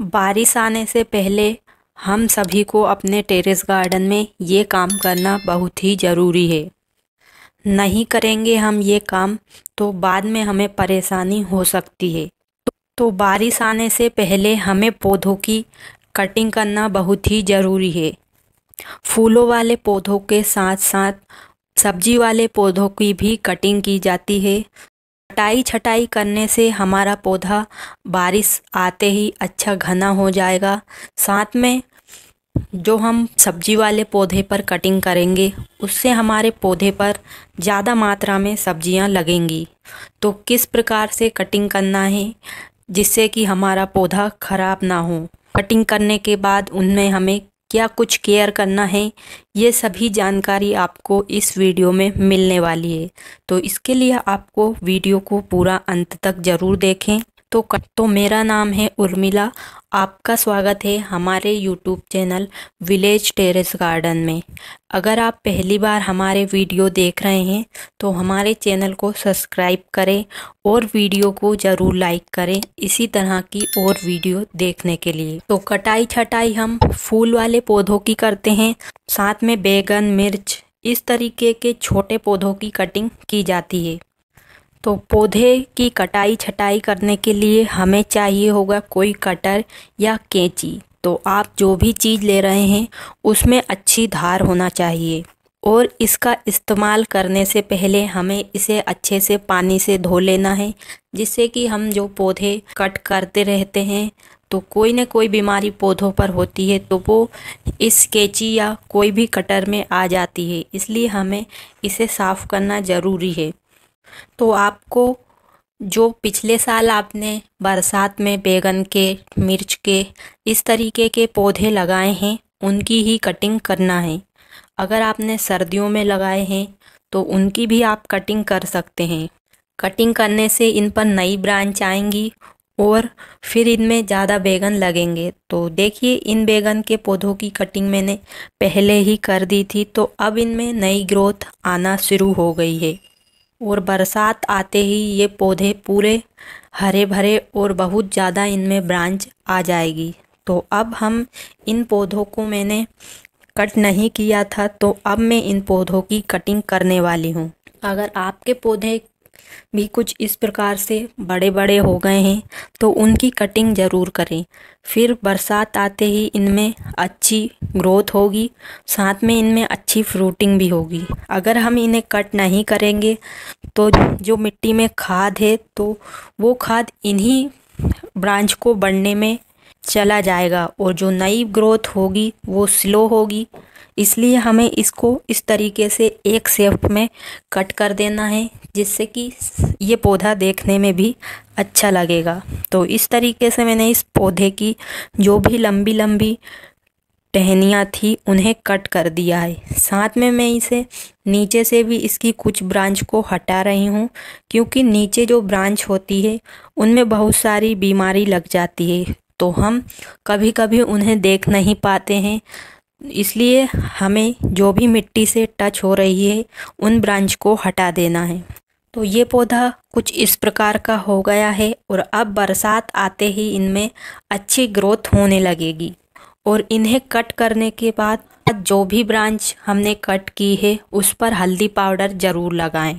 बारिश आने से पहले हम सभी को अपने टेरेस गार्डन में ये काम करना बहुत ही ज़रूरी है नहीं करेंगे हम ये काम तो बाद में हमें परेशानी हो सकती है तो बारिश आने से पहले हमें पौधों की कटिंग करना बहुत ही ज़रूरी है फूलों वाले पौधों के साथ साथ सब्जी वाले पौधों की भी कटिंग की जाती है कटाई छटाई करने से हमारा पौधा बारिश आते ही अच्छा घना हो जाएगा साथ में जो हम सब्जी वाले पौधे पर कटिंग करेंगे उससे हमारे पौधे पर ज़्यादा मात्रा में सब्जियां लगेंगी तो किस प्रकार से कटिंग करना है जिससे कि हमारा पौधा ख़राब ना हो कटिंग करने के बाद उनमें हमें क्या कुछ केयर करना है ये सभी जानकारी आपको इस वीडियो में मिलने वाली है तो इसके लिए आपको वीडियो को पूरा अंत तक ज़रूर देखें तो तो मेरा नाम है उर्मिला आपका स्वागत है हमारे YouTube channel village terrace garden में अगर आप पहली बार हमारे वीडियो देख रहे हैं तो हमारे चैनल को सब्सक्राइब करें और वीडियो को ज़रूर लाइक करें इसी तरह की और वीडियो देखने के लिए तो कटाई छटाई हम फूल वाले पौधों की करते हैं साथ में बैगन मिर्च इस तरीके के छोटे पौधों की कटिंग की जाती है तो पौधे की कटाई छटाई करने के लिए हमें चाहिए होगा कोई कटर या कैंची तो आप जो भी चीज़ ले रहे हैं उसमें अच्छी धार होना चाहिए और इसका इस्तेमाल करने से पहले हमें इसे अच्छे से पानी से धो लेना है जिससे कि हम जो पौधे कट करते रहते हैं तो कोई ना कोई बीमारी पौधों पर होती है तो वो इस कैची या कोई भी कटर में आ जाती है इसलिए हमें इसे साफ़ करना ज़रूरी है तो आपको जो पिछले साल आपने बरसात में बैगन के मिर्च के इस तरीके के पौधे लगाए हैं उनकी ही कटिंग करना है अगर आपने सर्दियों में लगाए हैं तो उनकी भी आप कटिंग कर सकते हैं कटिंग करने से इन पर नई ब्रांच आएंगी और फिर इनमें ज़्यादा बैगन लगेंगे तो देखिए इन बैगन के पौधों की कटिंग मैंने पहले ही कर दी थी तो अब इनमें नई ग्रोथ आना शुरू हो गई है और बरसात आते ही ये पौधे पूरे हरे भरे और बहुत ज़्यादा इनमें ब्रांच आ जाएगी तो अब हम इन पौधों को मैंने कट नहीं किया था तो अब मैं इन पौधों की कटिंग करने वाली हूँ अगर आपके पौधे भी कुछ इस प्रकार से बड़े बड़े हो गए हैं तो उनकी कटिंग ज़रूर करें फिर बरसात आते ही इनमें अच्छी ग्रोथ होगी साथ में इनमें अच्छी फ्रूटिंग भी होगी अगर हम इन्हें कट नहीं करेंगे तो जो मिट्टी में खाद है तो वो खाद इन्हीं ब्रांच को बढ़ने में चला जाएगा और जो नई ग्रोथ होगी वो स्लो होगी इसलिए हमें इसको इस तरीके से एक सेप में कट कर देना है जिससे कि ये पौधा देखने में भी अच्छा लगेगा तो इस तरीके से मैंने इस पौधे की जो भी लंबी लंबी टहनियाँ थी उन्हें कट कर दिया है साथ में मैं इसे नीचे से भी इसकी कुछ ब्रांच को हटा रही हूँ क्योंकि नीचे जो ब्रांच होती है उनमें बहुत सारी बीमारी लग जाती है तो हम कभी कभी उन्हें देख नहीं पाते हैं इसलिए हमें जो भी मिट्टी से टच हो रही है उन ब्रांच को हटा देना है तो ये पौधा कुछ इस प्रकार का हो गया है और अब बरसात आते ही इनमें अच्छी ग्रोथ होने लगेगी और इन्हें कट करने के बाद जो भी ब्रांच हमने कट की है उस पर हल्दी पाउडर ज़रूर लगाएं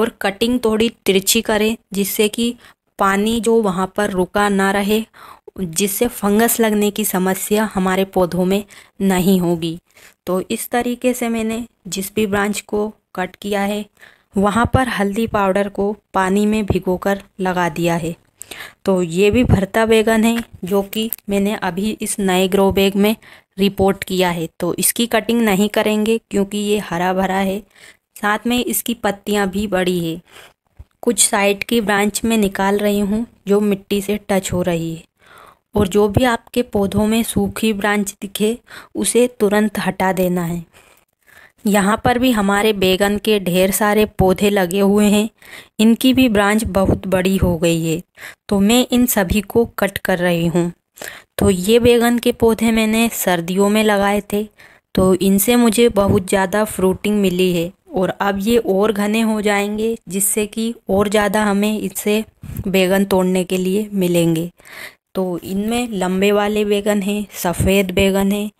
और कटिंग थोड़ी तिरछी करें जिससे कि पानी जो वहाँ पर रुका ना रहे जिससे फंगस लगने की समस्या हमारे पौधों में नहीं होगी तो इस तरीके से मैंने जिस भी ब्रांच को कट किया है वहाँ पर हल्दी पाउडर को पानी में भिगोकर लगा दिया है तो ये भी भरता बैगन है जो कि मैंने अभी इस नए ग्रो बैग में रिपोर्ट किया है तो इसकी कटिंग नहीं करेंगे क्योंकि ये हरा भरा है साथ में इसकी पत्तियाँ भी बड़ी है कुछ साइड की ब्रांच में निकाल रही हूँ जो मिट्टी से टच हो रही है और जो भी आपके पौधों में सूखी ब्रांच दिखे उसे तुरंत हटा देना है यहाँ पर भी हमारे बैगन के ढेर सारे पौधे लगे हुए हैं इनकी भी ब्रांच बहुत बड़ी हो गई है तो मैं इन सभी को कट कर रही हूँ तो ये बैगन के पौधे मैंने सर्दियों में लगाए थे तो इनसे मुझे बहुत ज़्यादा फ्रूटिंग मिली है और अब ये और घने हो जाएंगे जिससे कि और ज़्यादा हमें इससे बैगन तोड़ने के लिए मिलेंगे तो इनमें लंबे वाले बैगन हैं सफ़ेद बैगन हैं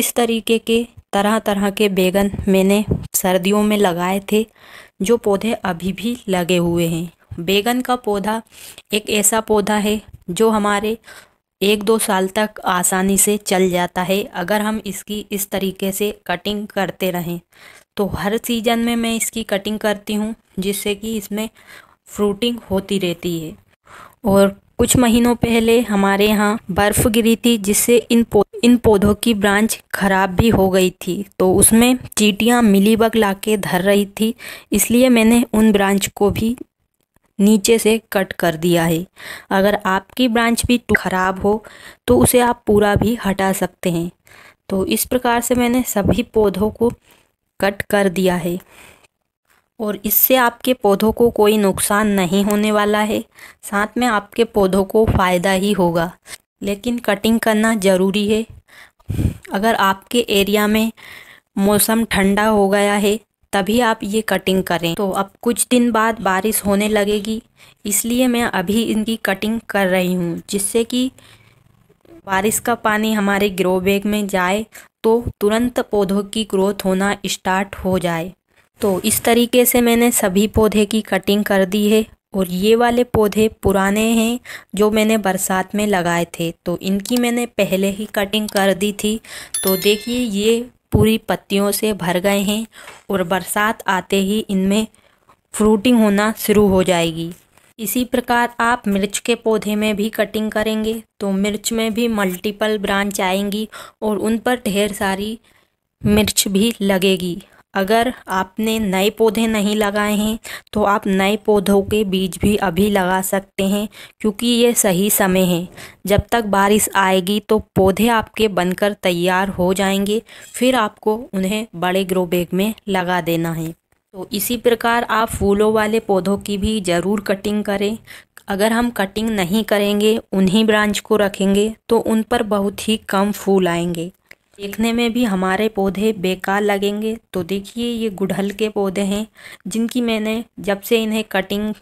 इस तरीके के तरह तरह के बैगन मैंने सर्दियों में लगाए थे जो पौधे अभी भी लगे हुए हैं बैगन का पौधा एक ऐसा पौधा है जो हमारे एक दो साल तक आसानी से चल जाता है अगर हम इसकी इस तरीके से कटिंग करते रहें तो हर सीज़न में मैं इसकी कटिंग करती हूँ जिससे कि इसमें फ्रूटिंग होती रहती है और कुछ महीनों पहले हमारे यहाँ बर्फ गिरी थी जिससे इन पौ इन पौधों की ब्रांच खराब भी हो गई थी तो उसमें चीटियाँ मिली बग ला के धर रही थी इसलिए मैंने उन ब्रांच को भी नीचे से कट कर दिया है अगर आपकी ब्रांच भी खराब हो तो उसे आप पूरा भी हटा सकते हैं तो इस प्रकार से मैंने सभी पौधों को कट कर दिया है और इससे आपके पौधों को कोई नुकसान नहीं होने वाला है साथ में आपके पौधों को फ़ायदा ही होगा लेकिन कटिंग करना ज़रूरी है अगर आपके एरिया में मौसम ठंडा हो गया है तभी आप ये कटिंग करें तो अब कुछ दिन बाद बारिश होने लगेगी इसलिए मैं अभी इनकी कटिंग कर रही हूँ जिससे कि बारिश का पानी हमारे ग्रो बैग में जाए तो तुरंत पौधों की ग्रोथ होना स्टार्ट हो जाए तो इस तरीके से मैंने सभी पौधे की कटिंग कर दी है और ये वाले पौधे पुराने हैं जो मैंने बरसात में लगाए थे तो इनकी मैंने पहले ही कटिंग कर दी थी तो देखिए ये पूरी पत्तियों से भर गए हैं और बरसात आते ही इनमें फ्रूटिंग होना शुरू हो जाएगी इसी प्रकार आप मिर्च के पौधे में भी कटिंग करेंगे तो मिर्च में भी मल्टीपल ब्रांच आएंगी और उन पर ढेर सारी मिर्च भी लगेगी अगर आपने नए पौधे नहीं लगाए हैं तो आप नए पौधों के बीज भी अभी लगा सकते हैं क्योंकि ये सही समय है जब तक बारिश आएगी तो पौधे आपके बनकर तैयार हो जाएंगे फिर आपको उन्हें बड़े ग्रो बैग में लगा देना है तो इसी प्रकार आप फूलों वाले पौधों की भी ज़रूर कटिंग करें अगर हम कटिंग नहीं करेंगे उन्हीं ब्रांच को रखेंगे तो उन पर बहुत ही कम फूल आएंगे देखने में भी हमारे पौधे बेकार लगेंगे तो देखिए ये गुड़हल के पौधे हैं जिनकी मैंने जब से इन्हें कटिंग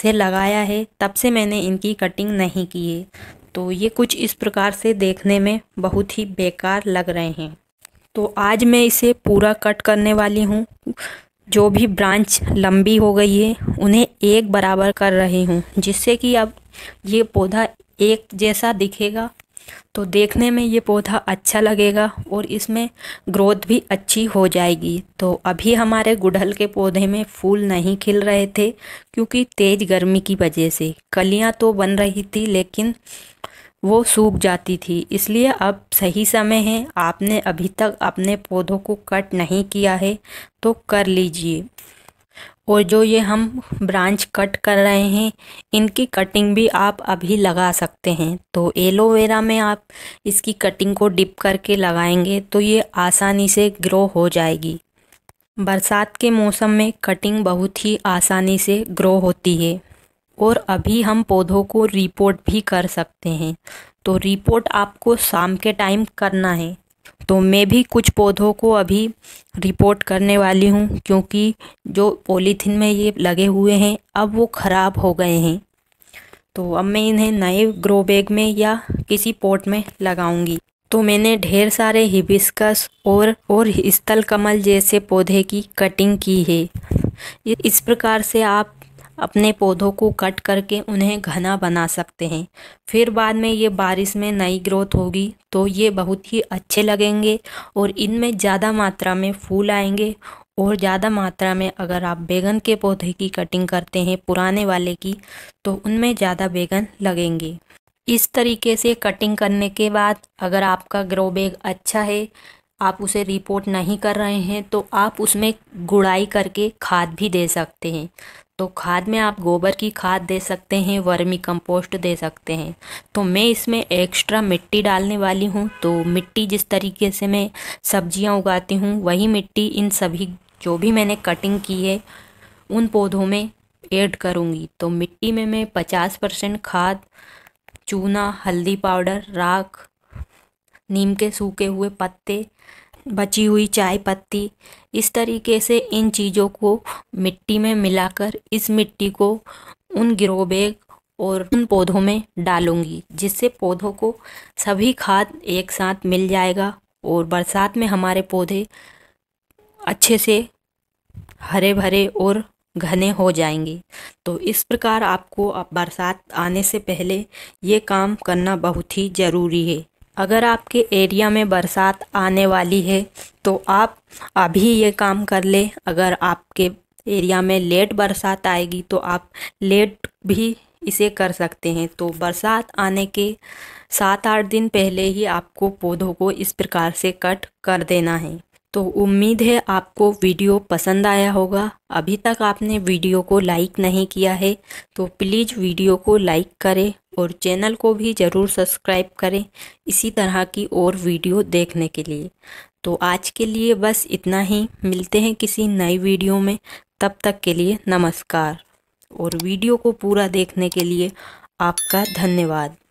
से लगाया है तब से मैंने इनकी कटिंग नहीं की है तो ये कुछ इस प्रकार से देखने में बहुत ही बेकार लग रहे हैं तो आज मैं इसे पूरा कट करने वाली हूँ जो भी ब्रांच लंबी हो गई है उन्हें एक बराबर कर रही हूँ जिससे कि अब ये पौधा एक जैसा दिखेगा तो देखने में ये पौधा अच्छा लगेगा और इसमें ग्रोथ भी अच्छी हो जाएगी तो अभी हमारे गुड़हल के पौधे में फूल नहीं खिल रहे थे क्योंकि तेज़ गर्मी की वजह से कलियां तो बन रही थी लेकिन वो सूख जाती थी इसलिए अब सही समय है आपने अभी तक अपने पौधों को कट नहीं किया है तो कर लीजिए और जो ये हम ब्रांच कट कर रहे हैं इनकी कटिंग भी आप अभी लगा सकते हैं तो एलोवेरा में आप इसकी कटिंग को डिप करके लगाएंगे तो ये आसानी से ग्रो हो जाएगी बरसात के मौसम में कटिंग बहुत ही आसानी से ग्रो होती है और अभी हम पौधों को रिपोर्ट भी कर सकते हैं तो रिपोर्ट आपको शाम के टाइम करना है तो मैं भी कुछ पौधों को अभी रिपोर्ट करने वाली हूँ क्योंकि जो पॉलीथीन में ये लगे हुए हैं अब वो ख़राब हो गए हैं तो अब मैं इन्हें नए ग्रो बैग में या किसी पॉट में लगाऊंगी तो मैंने ढेर सारे हिबिस्कस और और स्थल कमल जैसे पौधे की कटिंग की है इस प्रकार से आप अपने पौधों को कट करके उन्हें घना बना सकते हैं फिर बाद में ये बारिश में नई ग्रोथ होगी तो ये बहुत ही अच्छे लगेंगे और इनमें ज़्यादा मात्रा में फूल आएंगे और ज़्यादा मात्रा में अगर आप बैगन के पौधे की कटिंग करते हैं पुराने वाले की तो उनमें ज़्यादा बैगन लगेंगे इस तरीके से कटिंग करने के बाद अगर आपका ग्रो बैग अच्छा है आप उसे रिपोर्ट नहीं कर रहे हैं तो आप उसमें गुड़ाई करके खाद भी दे सकते हैं तो खाद में आप गोबर की खाद दे सकते हैं वर्मी कंपोस्ट दे सकते हैं तो मैं इसमें एक्स्ट्रा मिट्टी डालने वाली हूँ तो मिट्टी जिस तरीके से मैं सब्जियाँ उगाती हूँ वही मिट्टी इन सभी जो भी मैंने कटिंग की है उन पौधों में ऐड करूँगी तो मिट्टी में मैं पचास परसेंट खाद चूना हल्दी पाउडर राख नीम के सूखे हुए पत्ते बची हुई चाय पत्ती इस तरीके से इन चीज़ों को मिट्टी में मिलाकर इस मिट्टी को उन ग्रो बैग और उन पौधों में डालूंगी जिससे पौधों को सभी खाद एक साथ मिल जाएगा और बरसात में हमारे पौधे अच्छे से हरे भरे और घने हो जाएंगे तो इस प्रकार आपको बरसात आने से पहले ये काम करना बहुत ही ज़रूरी है अगर आपके एरिया में बरसात आने वाली है तो आप अभी ये काम कर ले अगर आपके एरिया में लेट बरसात आएगी तो आप लेट भी इसे कर सकते हैं तो बरसात आने के सात आठ दिन पहले ही आपको पौधों को इस प्रकार से कट कर देना है तो उम्मीद है आपको वीडियो पसंद आया होगा अभी तक आपने वीडियो को लाइक नहीं किया है तो प्लीज़ वीडियो को लाइक करें और चैनल को भी ज़रूर सब्सक्राइब करें इसी तरह की और वीडियो देखने के लिए तो आज के लिए बस इतना ही मिलते हैं किसी नई वीडियो में तब तक के लिए नमस्कार और वीडियो को पूरा देखने के लिए आपका धन्यवाद